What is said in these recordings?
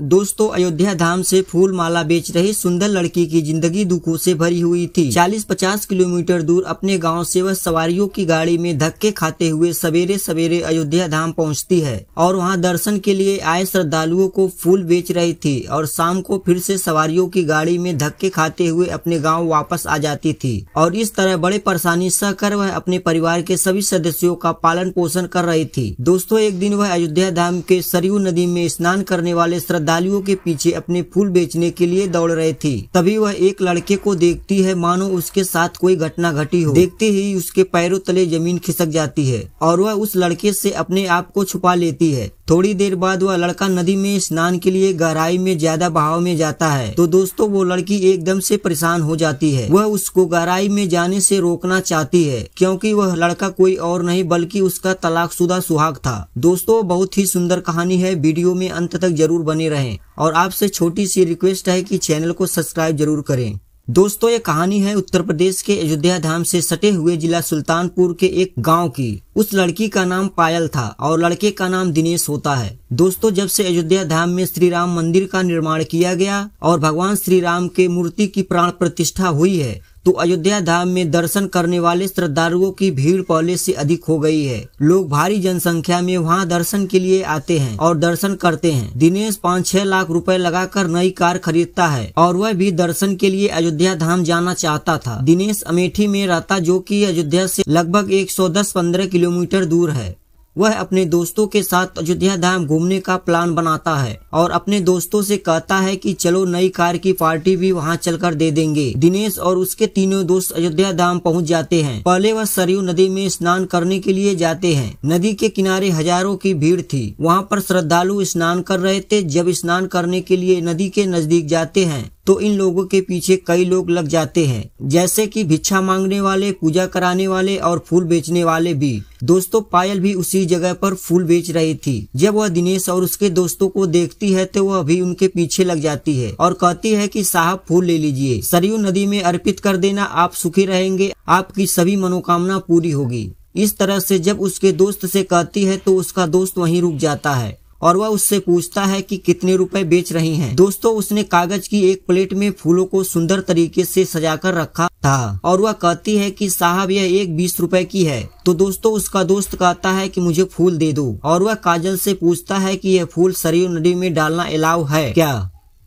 दोस्तों अयोध्या धाम से फूल माला बेच रही सुंदर लड़की की जिंदगी दुखों से भरी हुई थी 40-50 किलोमीटर दूर अपने गांव से वह सवारियों की गाड़ी में धक्के खाते हुए सवेरे सवेरे अयोध्या धाम पहुंचती है और वहां दर्शन के लिए आए श्रद्धालुओं को फूल बेच रही थी और शाम को फिर से सवारियों की गाड़ी में धक्के खाते हुए अपने गाँव वापस आ जाती थी और इस तरह बड़े परेशानी कर वह अपने परिवार के सभी सदस्यों का पालन पोषण कर रही थी दोस्तों एक दिन वह अयोध्या धाम के सरयू नदी में स्नान करने वाले श्रद्धा श्रद्धालुओं के पीछे अपने फूल बेचने के लिए दौड़ रहे थे तभी वह एक लड़के को देखती है मानो उसके साथ कोई घटना घटी हो देखते ही उसके पैरों तले जमीन खिसक जाती है और वह उस लड़के से अपने आप को छुपा लेती है थोड़ी देर बाद वह लड़का नदी में स्नान के लिए गहराई में ज्यादा बहाव में जाता है तो दोस्तों वो लड़की एकदम से परेशान हो जाती है वह उसको गहराई में जाने से रोकना चाहती है क्योंकि वह लड़का कोई और नहीं बल्कि उसका तलाकशुदा सुहाग था दोस्तों बहुत ही सुंदर कहानी है वीडियो में अंत तक जरूर बने रहें और आपसे छोटी सी रिक्वेस्ट है कि चैनल को सब्सक्राइब जरूर करें दोस्तों ये कहानी है उत्तर प्रदेश के अयोध्या धाम से सटे हुए जिला सुल्तानपुर के एक गांव की उस लड़की का नाम पायल था और लड़के का नाम दिनेश होता है दोस्तों जब से अयोध्या धाम में श्री राम मंदिर का निर्माण किया गया और भगवान श्री राम के मूर्ति की प्राण प्रतिष्ठा हुई है तो अयोध्या धाम में दर्शन करने वाले श्रद्धालुओं की भीड़ पहले से अधिक हो गई है लोग भारी जनसंख्या में वहां दर्शन के लिए आते हैं और दर्शन करते हैं दिनेश पाँच छह लाख रुपए लगाकर नई कार खरीदता है और वह भी दर्शन के लिए अयोध्या धाम जाना चाहता था दिनेश अमेठी में रहता जो की अयोध्या से लगभग एक सौ किलोमीटर दूर है वह अपने दोस्तों के साथ अयोध्या धाम घूमने का प्लान बनाता है और अपने दोस्तों से कहता है कि चलो नई कार की पार्टी भी वहां चलकर दे देंगे दिनेश और उसके तीनों दोस्त अयोध्या धाम पहुंच जाते हैं पहले वह सरयू नदी में स्नान करने के लिए जाते हैं नदी के किनारे हजारों की भीड़ थी वहाँ पर श्रद्धालु स्नान कर रहे थे जब स्नान करने के लिए नदी के नजदीक जाते हैं तो इन लोगों के पीछे कई लोग लग जाते हैं जैसे कि भिक्षा मांगने वाले पूजा कराने वाले और फूल बेचने वाले भी दोस्तों पायल भी उसी जगह पर फूल बेच रही थी जब वह दिनेश और उसके दोस्तों को देखती है तो वह भी उनके पीछे लग जाती है और कहती है कि साहब फूल ले लीजिए सरयू नदी में अर्पित कर देना आप सुखी रहेंगे आपकी सभी मनोकामना पूरी होगी इस तरह से जब उसके दोस्त से कहती है तो उसका दोस्त वहीं रुक जाता है और वह उससे पूछता है कि कितने रुपए बेच रही हैं। दोस्तों उसने कागज की एक प्लेट में फूलों को सुंदर तरीके से सजाकर रखा था और वह कहती है कि साहब यह एक बीस रुपए की है तो दोस्तों उसका दोस्त कहता है कि मुझे फूल दे दो और वह काजल से पूछता है कि यह फूल सरयू नदी में डालना अलाव है क्या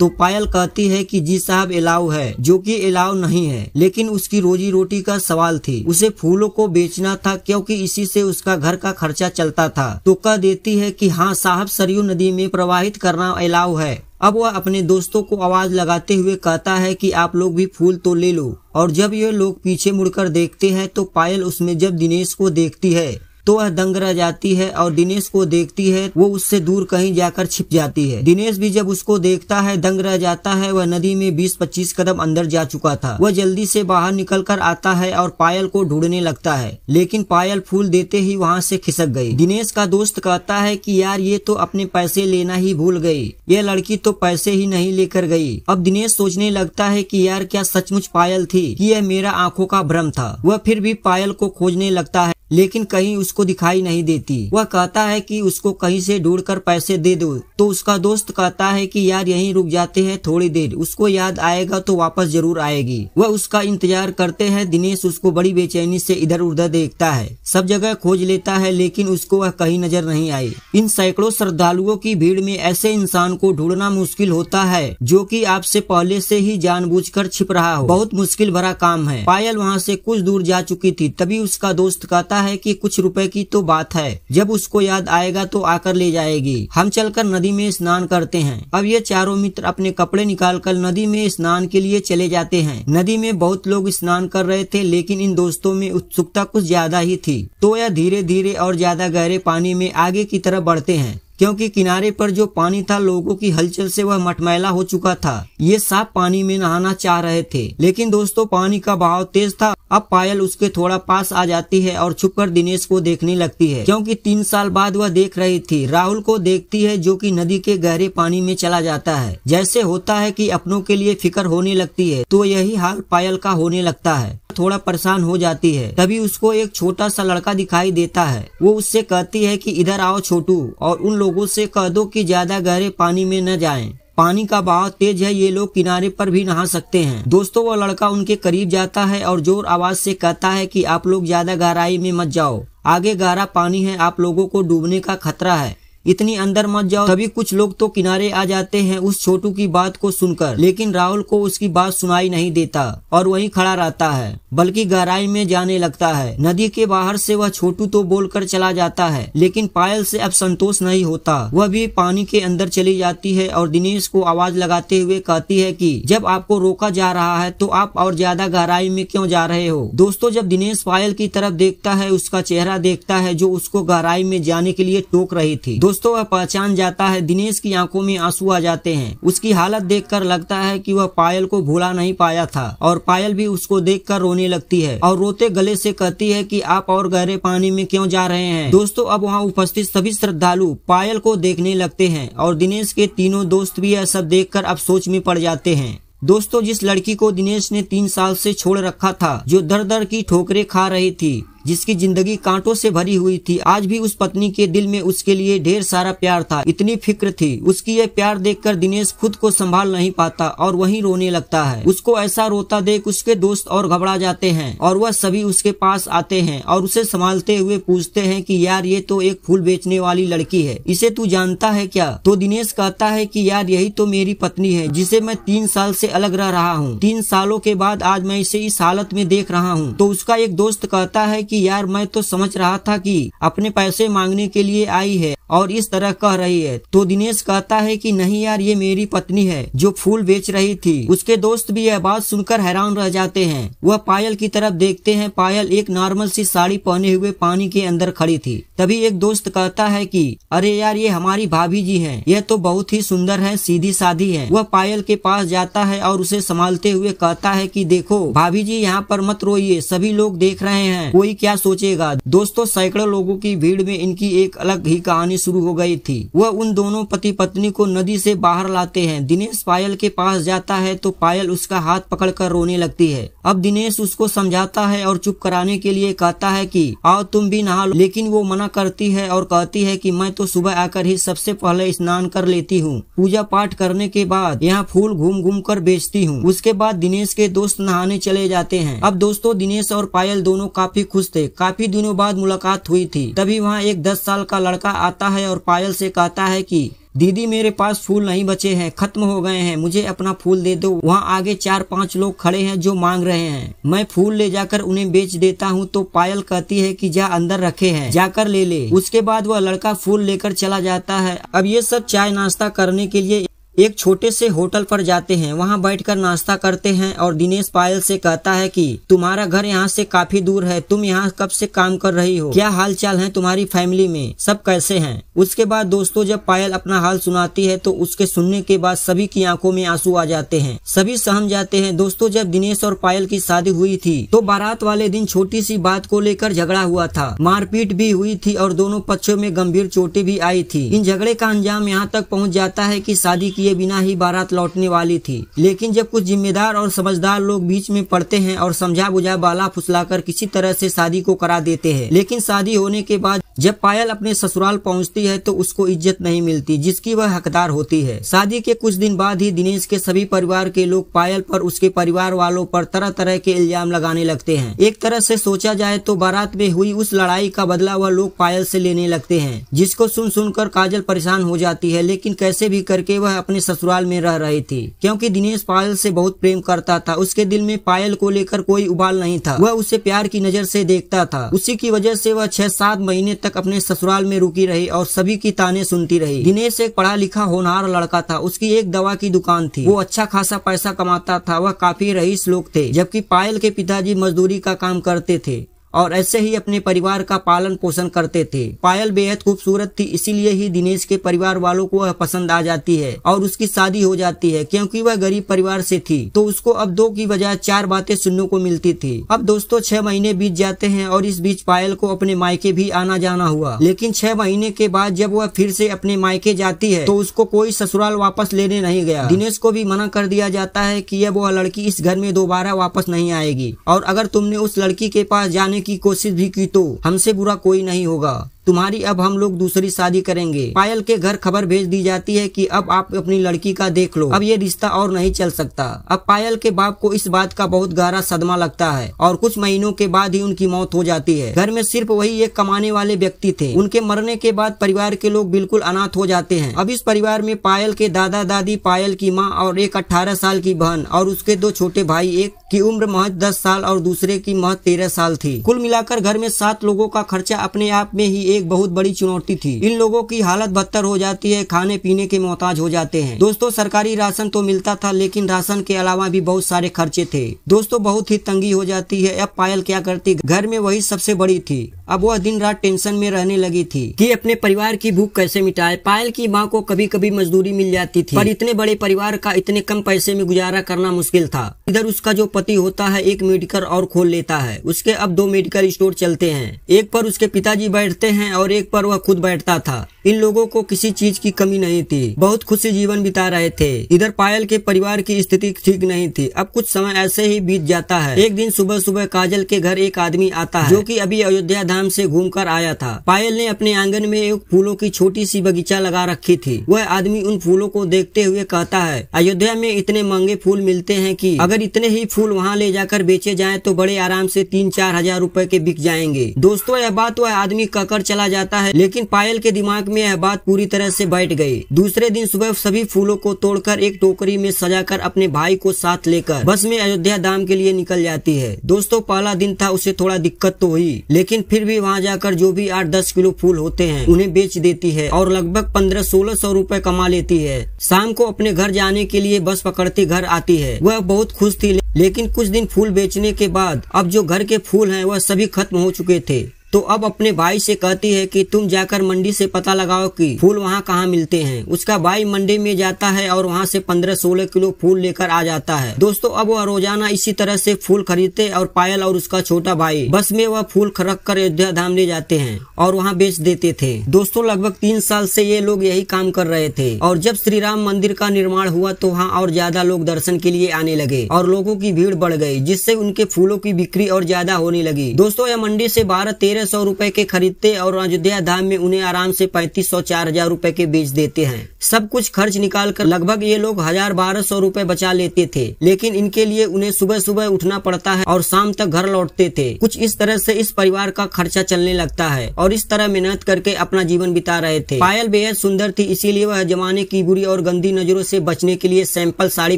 तो पायल कहती है कि जी साहब अलाउ है जो कि अलाउ नहीं है लेकिन उसकी रोजी रोटी का सवाल थी उसे फूलों को बेचना था क्योंकि इसी से उसका घर का खर्चा चलता था तो कह देती है कि हाँ साहब सरयू नदी में प्रवाहित करना अलाउ है अब वह अपने दोस्तों को आवाज लगाते हुए कहता है कि आप लोग भी फूल तो ले लो और जब ये लोग पीछे मुड़कर देखते हैं तो पायल उसमें जब दिनेश को देखती है तो वह दंग रह जाती है और दिनेश को देखती है वो उससे दूर कहीं जाकर छिप जाती है दिनेश भी जब उसको देखता है दंग रह जाता है वह नदी में 20-25 कदम अंदर जा चुका था वह जल्दी से बाहर निकल कर आता है और पायल को ढूंढने लगता है लेकिन पायल फूल देते ही वहाँ से खिसक गयी दिनेश का दोस्त कहता है की यार ये तो अपने पैसे लेना ही भूल गयी यह लड़की तो पैसे ही नहीं लेकर गयी अब दिनेश सोचने लगता है की यार क्या सचमुच पायल थी कि यह मेरा आंखों का भ्रम था वह फिर भी पायल को खोजने लगता है लेकिन कहीं उसको दिखाई नहीं देती वह कहता है कि उसको कहीं से ढूंढ कर पैसे दे दो तो उसका दोस्त कहता है कि यार यहीं रुक जाते हैं थोड़ी देर उसको याद आएगा तो वापस जरूर आएगी वह उसका इंतजार करते हैं दिनेश उसको बड़ी बेचैनी से इधर उधर देखता है सब जगह खोज लेता है लेकिन उसको वह कहीं नजर नहीं आई इन सैकड़ों श्रद्धालुओं की भीड़ में ऐसे इंसान को ढूंढना मुश्किल होता है जो कि आपसे पहले से ही जानबूझकर छिप रहा हो बहुत मुश्किल भरा काम है पायल वहाँ से कुछ दूर जा चुकी थी तभी उसका दोस्त कहता कहता है कि कुछ रुपए की तो बात है जब उसको याद आएगा तो आकर ले जाएगी हम चलकर नदी में स्नान करते हैं अब ये चारों मित्र अपने कपड़े निकाल कर नदी में स्नान के लिए चले जाते हैं नदी में बहुत लोग स्नान कर रहे थे लेकिन इन दोस्तों में उत्सुकता कुछ ज्यादा ही थी तो यह धीरे धीरे और ज्यादा गहरे पानी में आगे की तरफ बढ़ते हैं क्योंकि किनारे पर जो पानी था लोगों की हलचल से वह मटमैला हो चुका था ये सांप पानी में नहाना चाह रहे थे लेकिन दोस्तों पानी का बहाव तेज था अब पायल उसके थोड़ा पास आ जाती है और छुपकर दिनेश को देखने लगती है क्योंकि तीन साल बाद वह देख रही थी राहुल को देखती है जो कि नदी के गहरे पानी में चला जाता है जैसे होता है कि अपनों के लिए फिक्र होने लगती है तो यही हाल पायल का होने लगता है थोड़ा परेशान हो जाती है तभी उसको एक छोटा सा लड़का दिखाई देता है वो उससे कहती है कि इधर आओ छोटू और उन लोगों से कह दो कि ज्यादा गहरे पानी में न जाएं। पानी का बहाव तेज है ये लोग किनारे पर भी नहा सकते हैं दोस्तों वो लड़का उनके करीब जाता है और जोर आवाज से कहता है कि आप लोग ज्यादा गहराई में मत जाओ आगे गहरा पानी है आप लोगों को डूबने का खतरा है इतनी अंदर मत जाओ तभी कुछ लोग तो किनारे आ जाते हैं उस छोटू की बात को सुनकर लेकिन राहुल को उसकी बात सुनाई नहीं देता और वहीं खड़ा रहता है बल्कि गहराई में जाने लगता है नदी के बाहर से वह छोटू तो बोलकर चला जाता है लेकिन पायल से अब संतोष नहीं होता वह भी पानी के अंदर चली जाती है और दिनेश को आवाज लगाते हुए कहती है की जब आपको रोका जा रहा है तो आप और ज्यादा गहराई में क्यों जा रहे हो दोस्तों जब दिनेश पायल की तरफ देखता है उसका चेहरा देखता है जो उसको गहराई में जाने के लिए टोक रही थी दोस्तों वह पहचान जाता है दिनेश की आंखों में आंसू आ जाते हैं उसकी हालत देखकर लगता है कि वह पायल को भूला नहीं पाया था और पायल भी उसको देखकर रोने लगती है और रोते गले से कहती है कि आप और गहरे पानी में क्यों जा रहे हैं दोस्तों अब वहाँ उपस्थित सभी श्रद्धालु पायल को देखने लगते है और दिनेश के तीनों दोस्त भी यह सब कर अब सोच में पड़ जाते हैं दोस्तों जिस लड़की को दिनेश ने तीन साल से छोड़ रखा था जो दर दर की ठोकरें खा रही थी जिसकी जिंदगी कांटों से भरी हुई थी आज भी उस पत्नी के दिल में उसके लिए ढेर सारा प्यार था इतनी फिक्र थी उसकी यह प्यार देखकर दिनेश खुद को संभाल नहीं पाता और वहीं रोने लगता है उसको ऐसा रोता देख उसके दोस्त और घबरा जाते हैं और वह सभी उसके पास आते हैं और उसे संभालते हुए पूछते है की यार ये तो एक फूल बेचने वाली लड़की है इसे तू जानता है क्या तो दिनेश कहता है की यार यही तो मेरी पत्नी है जिसे मैं तीन साल ऐसी अलग रह रहा हूँ तीन सालों के बाद आज मैं इसे इस हालत में देख रहा हूँ तो उसका एक दोस्त कहता है कि यार मैं तो समझ रहा था कि अपने पैसे मांगने के लिए आई है और इस तरह कह रही है तो दिनेश कहता है कि नहीं यार ये मेरी पत्नी है जो फूल बेच रही थी उसके दोस्त भी यह बात सुनकर हैरान रह जाते हैं वह पायल की तरफ देखते हैं पायल एक नॉर्मल सी साड़ी पहने हुए पानी के अंदर खड़ी थी तभी एक दोस्त कहता है कि अरे यार ये हमारी भाभी जी है यह तो बहुत ही सुंदर है सीधी साधी है वह पायल के पास जाता है और उसे संभालते हुए कहता है की देखो भाभी जी यहाँ पर मत रोइए सभी लोग देख रहे हैं कोई क्या सोचेगा दोस्तों सैकड़ों लोगों की भीड़ में इनकी एक अलग ही कहानी शुरू हो गई थी वह उन दोनों पति पत्नी को नदी से बाहर लाते हैं दिनेश पायल के पास जाता है तो पायल उसका हाथ पकड़कर रोने लगती है अब दिनेश उसको समझाता है और चुप कराने के लिए कहता है कि आओ तुम भी नहा लो लेकिन वो मना करती है और कहती है कि मैं तो सुबह आकर ही सबसे पहले स्नान कर लेती हूँ पूजा पाठ करने के बाद यहाँ फूल घूम घूम कर बेचती हूँ उसके बाद दिनेश के दोस्त नहाने चले जाते हैं अब दोस्तों दिनेश और पायल दोनों काफी खुश थे काफी दिनों बाद मुलाकात हुई थी तभी वहाँ एक दस साल का लड़का आता है और पायल से कहता है कि दीदी मेरे पास फूल नहीं बचे हैं खत्म हो गए हैं मुझे अपना फूल दे दो वहाँ आगे चार पांच लोग खड़े हैं जो मांग रहे हैं मैं फूल ले जाकर उन्हें बेच देता हूँ तो पायल कहती है कि जा अंदर रखे हैं जाकर ले ले उसके बाद वह लड़का फूल लेकर चला जाता है अब ये सब चाय नाश्ता करने के लिए एक छोटे से होटल पर जाते हैं वहाँ बैठ कर नाश्ता करते हैं और दिनेश पायल से कहता है कि तुम्हारा घर यहाँ से काफी दूर है तुम यहाँ कब से काम कर रही हो क्या हाल चाल है तुम्हारी फैमिली में सब कैसे हैं उसके बाद दोस्तों जब पायल अपना हाल सुनाती है तो उसके सुनने के बाद सभी की आंखों में आंसू आ जाते हैं सभी सहम जाते हैं दोस्तों जब दिनेश और पायल की शादी हुई थी तो बारात वाले दिन छोटी सी बात को लेकर झगड़ा हुआ था मारपीट भी हुई थी और दोनों पक्षों में गंभीर चोटें भी आई थी इन झगड़े का अंजाम यहाँ तक पहुँच जाता है की शादी किए किए बिना ही बारात लौटने वाली थी लेकिन जब कुछ जिम्मेदार और समझदार लोग बीच में पड़ते हैं और समझा बुझा बाला फुसलाकर किसी तरह से शादी को करा देते हैं लेकिन शादी होने के बाद जब पायल अपने ससुराल पहुंचती है तो उसको इज्जत नहीं मिलती जिसकी वह हकदार होती है शादी के कुछ दिन बाद ही दिनेश के सभी परिवार के लोग पायल पर उसके परिवार वालों पर तरह तरह के इल्जाम लगाने लगते हैं एक तरह से सोचा जाए तो बारात में हुई उस लड़ाई का बदला वह लोग पायल से लेने लगते हैं जिसको सुन सुनकर काजल परेशान हो जाती है लेकिन कैसे भी करके वह अपने ससुराल में रह रही थी क्योंकि दिनेश पायल से बहुत प्रेम करता था उसके दिल में पायल को लेकर कोई उबाल नहीं था वह उसे प्यार की नजर से देखता था उसी की वजह से वह छह सात महीने तक तक अपने ससुराल में रुकी रही और सभी की ताने सुनती रही दिनेश एक पढ़ा लिखा होनहार लड़का था उसकी एक दवा की दुकान थी वो अच्छा खासा पैसा कमाता था वह काफी रईस लोग थे जबकि पायल के पिताजी मजदूरी का काम करते थे और ऐसे ही अपने परिवार का पालन पोषण करते थे पायल बेहद खूबसूरत थी इसीलिए ही दिनेश के परिवार वालों को वह पसंद आ जाती है और उसकी शादी हो जाती है क्योंकि वह गरीब परिवार से थी तो उसको अब दो की बजाय चार बातें सुनने को मिलती थी अब दोस्तों छह महीने बीत जाते हैं और इस बीच पायल को अपने मायके भी आना जाना हुआ लेकिन छह महीने के बाद जब वह फिर से अपने मायके जाती है तो उसको कोई ससुराल वापस लेने नहीं गया दिनेश को भी मना कर दिया जाता है की अब वह लड़की इस घर में दोबारा वापस नहीं आएगी और अगर तुमने उस लड़की के पास जाने की कोशिश भी की तो हमसे बुरा कोई नहीं होगा तुम्हारी अब हम लोग दूसरी शादी करेंगे पायल के घर खबर भेज दी जाती है कि अब आप अपनी लड़की का देख लो अब ये रिश्ता और नहीं चल सकता अब पायल के बाप को इस बात का बहुत गहरा सदमा लगता है और कुछ महीनों के बाद ही उनकी मौत हो जाती है घर में सिर्फ वही एक कमाने वाले व्यक्ति थे उनके मरने के बाद परिवार के लोग बिल्कुल अनाथ हो जाते हैं अब इस परिवार में पायल के दादा दादी पायल की माँ और एक अठारह साल की बहन और उसके दो छोटे भाई एक की उम्र महज दस साल और दूसरे की महज तेरह साल थी कुल मिलाकर घर में सात लोगों का खर्चा अपने आप में ही एक बहुत बड़ी चुनौती थी इन लोगों की हालत बदतर हो जाती है खाने पीने के मोहताज हो जाते हैं दोस्तों सरकारी राशन तो मिलता था लेकिन राशन के अलावा भी बहुत सारे खर्चे थे दोस्तों बहुत ही तंगी हो जाती है अब पायल क्या करती घर में वही सबसे बड़ी थी अब वह दिन रात टेंशन में रहने लगी थी कि अपने परिवार की भूख कैसे मिटाए पायल की माँ को कभी कभी मजदूरी मिल जाती थी पर इतने बड़े परिवार का इतने कम पैसे में गुजारा करना मुश्किल था इधर उसका जो पति होता है एक मेडिकल और खोल लेता है उसके अब दो मेडिकल स्टोर चलते हैं एक पर उसके पिताजी बैठते हैं और एक पर वह खुद बैठता था इन लोगों को किसी चीज की कमी नहीं थी बहुत खुशी जीवन बिता रहे थे इधर पायल के परिवार की स्थिति ठीक नहीं थी अब कुछ समय ऐसे ही बीत जाता है एक दिन सुबह सुबह काजल के घर एक आदमी आता है जो की अभी अयोध्या धाम आराम से घूमकर आया था पायल ने अपने आंगन में एक फूलों की छोटी सी बगीचा लगा रखी थी वह आदमी उन फूलों को देखते हुए कहता है अयोध्या में इतने महंगे फूल मिलते हैं कि अगर इतने ही फूल वहाँ ले जाकर बेचे जाए तो बड़े आराम से तीन चार हजार रूपए के बिक जाएंगे दोस्तों यह बात वह आदमी कहकर चला जाता है लेकिन पायल के दिमाग में यह बात पूरी तरह से बैठ गई दूसरे दिन सुबह सभी फूलों को तोड़कर एक टोकरी में सजाकर अपने भाई को साथ लेकर बस में अयोध्या धाम के लिए निकल जाती है दोस्तों पहला दिन था उसे थोड़ा दिक्कत तो हुई लेकिन फिर भी वहाँ जाकर जो भी आठ दस किलो फूल होते हैं उन्हें बेच देती है और लगभग पंद्रह सोलह सौ रूपए कमा लेती है शाम को अपने घर जाने के लिए बस पकड़ती घर आती है वह बहुत खुश थी लेकिन कुछ दिन फूल बेचने के बाद अब जो घर के फूल हैं वह सभी खत्म हो चुके थे तो अब अपने भाई से कहती है कि तुम जाकर मंडी से पता लगाओ कि फूल वहाँ कहाँ मिलते हैं उसका भाई मंडी में जाता है और वहाँ से 15-16 किलो फूल लेकर आ जाता है दोस्तों अब वह रोजाना इसी तरह से फूल खरीदते और पायल और उसका छोटा भाई बस में वह फूल खरक कर अयोध्या धाम ले जाते हैं और वहाँ बेच देते थे दोस्तों लगभग तीन साल से ये लोग यही काम कर रहे थे और जब श्री राम मंदिर का निर्माण हुआ तो वहाँ और ज्यादा लोग दर्शन के लिए आने लगे और लोगों की भीड़ बढ़ गई जिससे उनके फूलों की बिक्री और ज्यादा होने लगी दोस्तों यह मंडी से बारह तेरह तेरह सौ रूपए के खरीदते और अयोध्या धाम में उन्हें आराम से पैंतीस सौ चार हजार रूपए के बेच देते हैं सब कुछ खर्च निकाल कर लगभग ये लोग हजार बारह सौ रूपए बचा लेते थे लेकिन इनके लिए उन्हें सुबह सुबह उठना पड़ता है और शाम तक घर लौटते थे कुछ इस तरह से इस परिवार का खर्चा चलने लगता है और इस तरह मेहनत करके अपना जीवन बिता रहे थे पायल बेहद सुंदर थी इसीलिए वह जमाने की बुरी और गंदी नजरों से बचने के लिए सैंपल साड़ी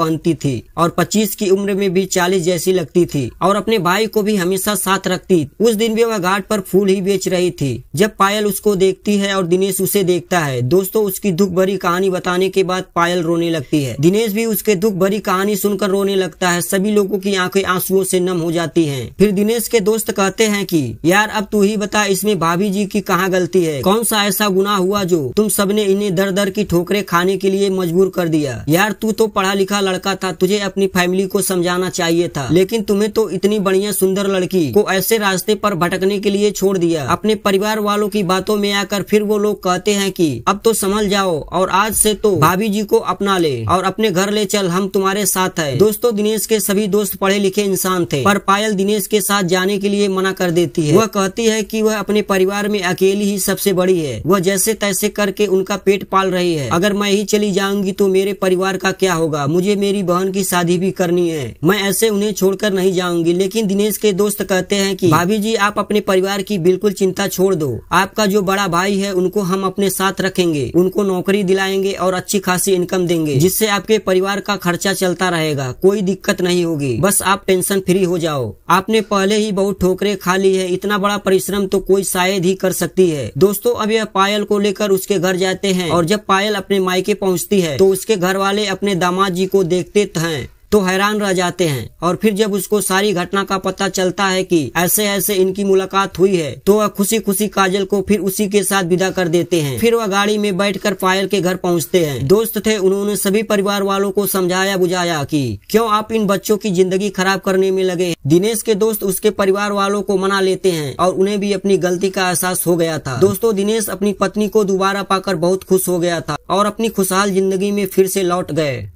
पहनती थी और 25 की उम्र में भी 40 जैसी लगती थी और अपने भाई को भी हमेशा साथ रखती उस दिन भी वह घाट पर फूल ही बेच रही थी जब पायल उसको देखती है और दिनेश उसे देखता है दोस्तों उसकी दुख भरी कहानी बताने के बाद पायल रोने लगती है दिनेश भी उसके दुख भरी कहानी सुनकर रोने लगता है सभी लोगों की आंखें आंसुओं से नम हो जाती हैं। फिर दिनेश के दोस्त कहते हैं कि यार अब तू ही बता इसमें भाभी जी की कहाँ गलती है कौन सा ऐसा गुना हुआ जो तुम सबने इन्हें दर दर की ठोकरे खाने के लिए मजबूर कर दिया यार तू तो पढ़ा लिखा लड़का था तुझे अपनी फैमिली को समझाना चाहिए था लेकिन तुम्हें तो इतनी बढ़िया सुंदर लड़की को ऐसे रास्ते पर भटकने के लिए छोड़ दिया अपने परिवार वालों की बातों में आकर फिर वो लोग कहते हैं कि अब तो संभल जाओ और आज से तो भाभी जी को अपना ले और अपने घर ले चल हम तुम्हारे साथ है दोस्तों दिनेश के सभी दोस्त पढ़े लिखे इंसान थे पर पायल दिनेश के साथ जाने के लिए मना कर देती है वह कहती है की वह अपने परिवार में अकेली ही सबसे बड़ी है वह जैसे तैसे करके उनका पेट पाल रही है अगर मैं ही चली जाऊंगी तो मेरे परिवार का क्या होगा मुझे मेरी बहन की शादी भी करनी है मैं ऐसे उन्हें छोड़कर नहीं जाऊंगी लेकिन दिनेश के दोस्त कहते हैं कि भाभी जी आप अपने परिवार की बिल्कुल चिंता छोड़ दो आपका जो बड़ा भाई है उनको हम अपने साथ रखेंगे उनको नौकरी दिलाएंगे और अच्छी खासी इनकम देंगे जिससे आपके परिवार का खर्चा चलता रहेगा कोई दिक्कत नहीं होगी बस आप टेंशन फ्री हो जाओ आपने पहले ही बहुत ठोकरे खा ली है इतना बड़ा परिश्रम तो कोई शायद ही कर सकती है दोस्तों अब यह पायल को लेकर उसके घर जाते हैं और जब पायल अपने मायके पहुँचती है तो उसके घर वाले अपने दामाद जी को देखते हैं तो हैरान रह जाते हैं और फिर जब उसको सारी घटना का पता चलता है कि ऐसे ऐसे इनकी मुलाकात हुई है तो वह खुशी खुशी काजल को फिर उसी के साथ विदा कर देते हैं फिर वह गाड़ी में बैठकर पायल के घर पहुंचते हैं दोस्त थे उन्होंने सभी परिवार वालों को समझाया बुझाया कि क्यों आप इन बच्चों की जिंदगी खराब करने में लगे दिनेश के दोस्त उसके परिवार वालों को मना लेते हैं और उन्हें भी अपनी गलती का एहसास हो गया था दोस्तों दिनेश अपनी पत्नी को दोबारा पाकर बहुत खुश हो गया था और अपनी खुशहाल जिंदगी में फिर से लौट गए